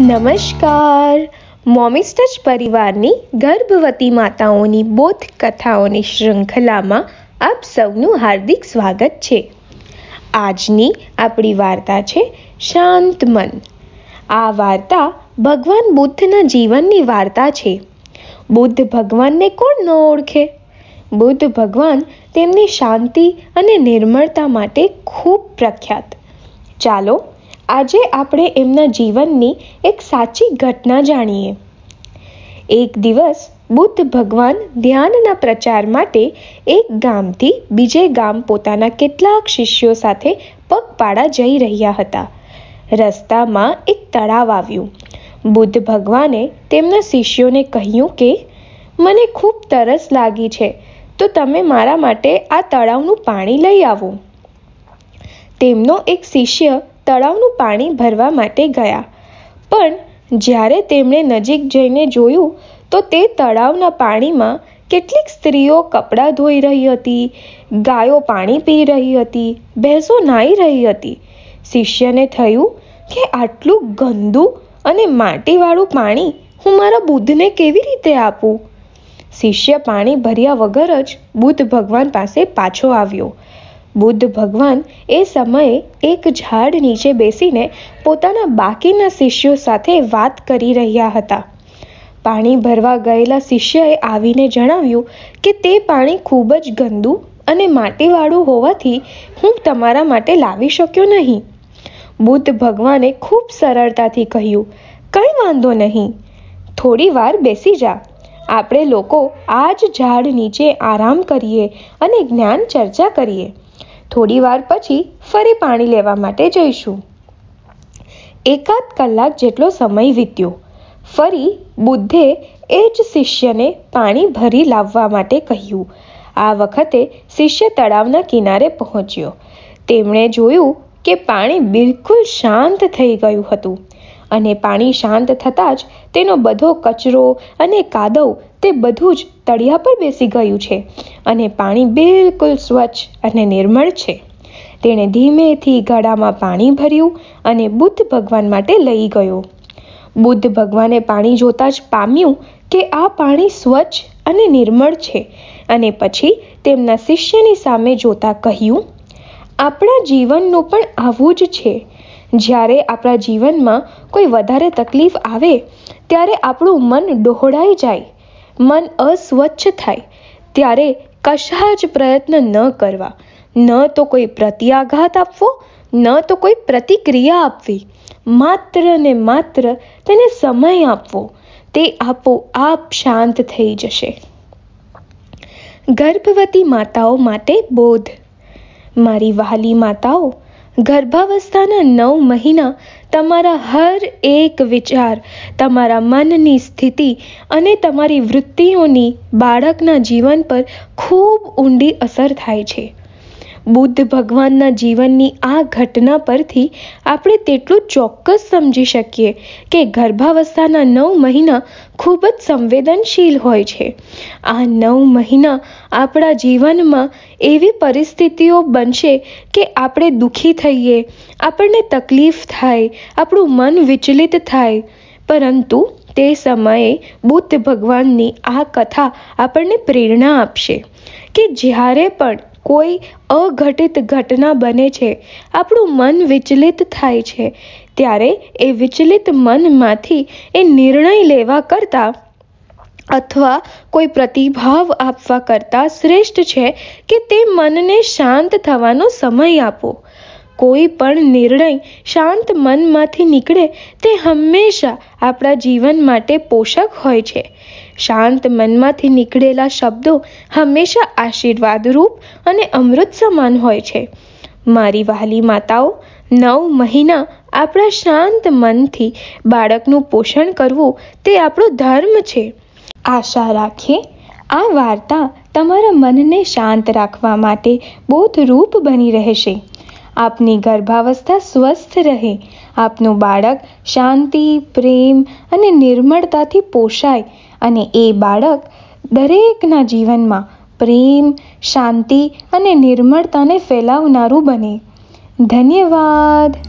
નમસ્કાર મોમીસ પરિવારની ગર્ભવતી માતાઓની બોધ કથાઓની શૃંખલામાં આપ સૌનું હાર્દિક સ્વાગત છે આજની આપણી વાર્તા છે શાંત મન આ વાર્તા ભગવાન બુદ્ધના જીવનની વાર્તા છે બુદ્ધ ભગવાનને કોણ ન ઓળખે બુદ્ધ ભગવાન તેમની શાંતિ અને નિર્મળતા માટે ખૂબ પ્રખ્યાત ચાલો આજે આપણે એમના જીવનની એક સાચી ઘટના જાણીએ એક દિવસ બુદ્ધ ભગવાન ધ્યાનના પ્રચાર માટે એક ગામથી બીજે ગામ પોતાના કેટલાક શિષ્યો સાથે પગપાળા જઈ રહ્યા હતા રસ્તામાં એક તળાવ આવ્યું બુદ્ધ ભગવાને તેમના શિષ્યોને કહ્યું કે મને ખૂબ તરસ લાગી છે તો તમે મારા માટે આ તળાવનું પાણી લઈ આવો તેમનો એક શિષ્ય તળાવનું પાણી ભરવા માટે ગયા પણ જ્યારે તેમણે નજીક જઈને જોયું તો તે તળાવના પાણીમાં કેટલીક સ્ત્રીઓ કપડાં ધોઈ રહી હતી ગાયો પાણી પી રહી હતી ભેંસો નાહી રહી હતી શિષ્યને થયું કે આટલું ગંદુ અને માટીવાળું પાણી હું મારા બુદ્ધને કેવી રીતે આપું શિષ્ય પાણી ભર્યા વગર જ બુદ્ધ ભગવાન પાસે પાછો આવ્યો બુદ્ધ ભગવાન એ સમયે એક ઝાડ નીચે બેસીને પોતાના બાકીના શિષ્યો સાથે વાત કરી રહ્યા હતા પાણી ભરવા ગયેલા શિષ્યએ આવીને જણાવ્યું કે તે પાણી ખૂબ જ ગંદુ અને માટીવાળું હોવાથી હું તમારા માટે લાવી શક્યો નહીં બુદ્ધ ભગવાને ખૂબ સરળતાથી કહ્યું કંઈ વાંધો નહીં થોડી વાર બેસી જા આપણે લોકો આ જ ઝાડ નીચે આરામ કરીએ અને જ્ઞાન ચર્ચા કરીએ થોડી વાર પછી ફરી પાણી લેવા માટે જઈશું એકાદ કલાક જેટલો સમય વીત્યો ફરી બુદ્ધે એ જ શિષ્યને પાણી ભરી લાવવા માટે કહ્યું આ વખતે શિષ્ય તળાવના કિનારે પહોંચ્યો તેમણે જોયું કે પાણી બિલકુલ શાંત થઈ ગયું હતું અને પાણી શાંત થતાં જ તેનો બધો કચરો અને કાદવ તે બધું જ તળિયા પર બેસી ગયું છે અને પાણી બિલકુલ સ્વચ્છ અને નિર્મળ છે તેણે ધીમેથી ગળામાં પાણી ભર્યું અને બુદ્ધ ભગવાન માટે લઈ ગયો બુદ્ધ ભગવાને પાણી જોતાં જ પામ્યું કે આ પાણી સ્વચ્છ અને નિર્મળ છે અને પછી તેમના શિષ્યની સામે જોતાં કહ્યું આપણા જીવનનું પણ આવું જ છે જ્યારે આપણા જીવનમાં કોઈ વધારે તકલીફ આવે ત્યારે આપણું મન ડહોળાઈ જાય મન અસ્વચ્છ થાય ત્યારે કશા જ પ્રયત્ન ન કરવા ન તો કોઈ પ્રત્યાઘાત આપવો ન તો કોઈ પ્રતિક્રિયા આપવી માત્ર ને માત્ર તેને સમય આપવો તે આપો આપ શાંત થઈ જશે ગર્ભવતી માતાઓ માટે બોધ મારી વહાલી માતાઓ ગર્ભાવસ્થાના નવ મહિના તમારા હર એક વિચાર તમારા મનની સ્થિતિ અને તમારી વૃત્તિઓની બાળકના જીવન પર ખૂબ ઊંડી અસર થાય છે બુદ્ધ ભગવાનના જીવનની આ ઘટના પરથી આપણે તેટલું ચોક્કસ સમજી શકીએ કે ગર્ભાવસ્થાના નવ મહિના ખૂબ જ સંવેદનશીલ હોય છે આ નવ મહિના આપણા જીવનમાં એવી પરિસ્થિતિઓ બનશે કે આપણે દુઃખી થઈએ આપણને તકલીફ થાય આપણું મન વિચલિત થાય પરંતુ તે સમયે બુદ્ધ ભગવાનની આ કથા આપણને પ્રેરણા આપશે કે જ્યારે પણ કોઈ અઘટિત ઘટના બને છે આપણું મન વિચલિત થાય છે ત્યારે એ વિચલિત મનમાંથી એ નિર્ણય લેવા કરતાં અથવા કોઈ પ્રતિભાવ આપવા કરતાં શ્રેષ્ઠ છે કે તે મનને શાંત થવાનો સમય આપો કોઈ પણ નિર્ણય શાંત મનમાંથી નીકળે તે હંમેશા આપણા જીવન માટે પોષક હોય છે શાંત મનમાંથી નીકળેલા શબ્દો હંમેશા આશીર્વાદરૂપ અને અમૃત સમાન હોય છે મારી વહાલી માતાઓ નવ મહિના આપણા શાંત મનથી બાળકનું પોષણ કરવું તે આપણો ધર્મ છે આશા રાખીએ આ વાર્તા તમારા મનને શાંત રાખવા માટે બોધરૂપ બની રહેશે આપની ગર્ભાવસ્થા સ્વસ્થ રહે આપનું બાળક શાંતિ પ્રેમ અને નિર્મળતાથી પોષાય અને એ બાળક દરેકના જીવનમાં પ્રેમ શાંતિ અને નિર્મળતાને ફેલાવનારું બને ધન્યવાદ